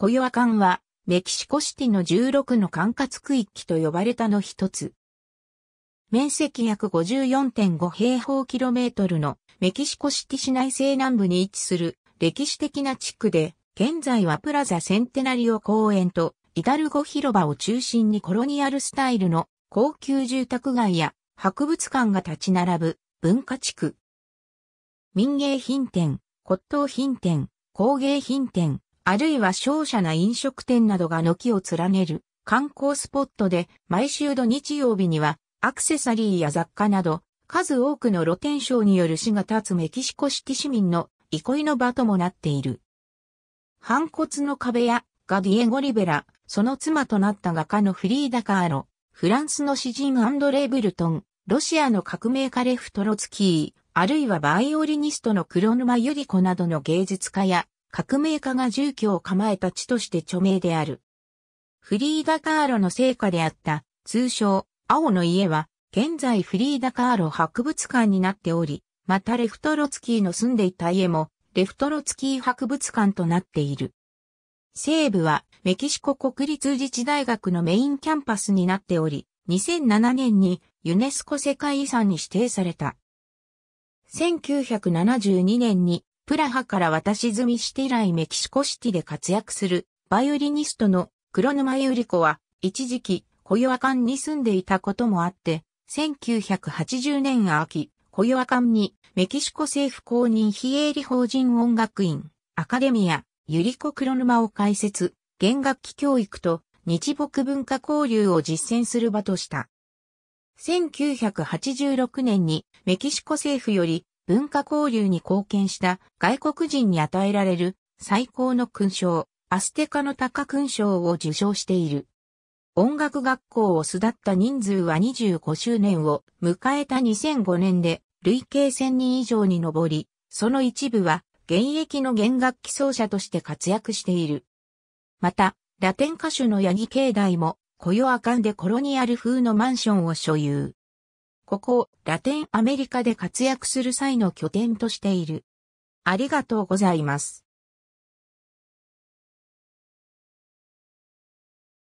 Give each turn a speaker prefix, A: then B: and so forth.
A: コヨアカンは、メキシコシティの16の管轄区域と呼ばれたの一つ。面積約54.5平方キロメートルのメキシコシティ市内西南部に位置する歴史的な地区で、現在はプラザセンテナリオ公園とイダルゴ広場を中心にコロニアルスタイルの高級住宅街や博物館が立ち並ぶ文化地区。民芸品店、骨董品店、工芸品店、あるいは商社な飲食店などが軒を連ねる観光スポットで毎週土日曜日にはアクセサリーや雑貨など数多くの露天商による市が立つメキシコ式市民の憩いの場ともなっている。反骨の壁やガディエゴ・リベラ、その妻となった画家のフリーダ・カーロ、フランスの詩人アンドレイ・ブルトン、ロシアの革命家レフトロツキー、あるいはバイオリニストの黒沼百合子などの芸術家や革命家が住居を構えた地として著名である。フリーダ・カーロの成果であった、通称、青の家は、現在フリーダ・カーロ博物館になっており、またレフトロツキーの住んでいた家も、レフトロツキー博物館となっている。西部は、メキシコ国立自治大学のメインキャンパスになっており、2007年にユネスコ世界遺産に指定された。1972年にプラハから渡し済みして以来メキシコシティで活躍するバイオリニストの黒沼ゆり子は一時期コヨアに住んでいたこともあって、1980年秋、コヨアにメキシコ政府公認非営利法人音楽院、アカデミア、ゆり子黒沼を開設、弦楽器教育と日木文化交流を実践する場とした。1986年にメキシコ政府より文化交流に貢献した外国人に与えられる最高の勲章、アステカの高勲章を受賞している。音楽学校を巣立った人数は25周年を迎えた2005年で累計1000人以上に上り、その一部は現役の弦楽器奏者として活躍している。また、ラテン歌手のヤギ境内も、コヨアカンでコロニアル風のマンションを所有。ここラテンアメリカで活躍する際の拠点としている。ありがとうございます。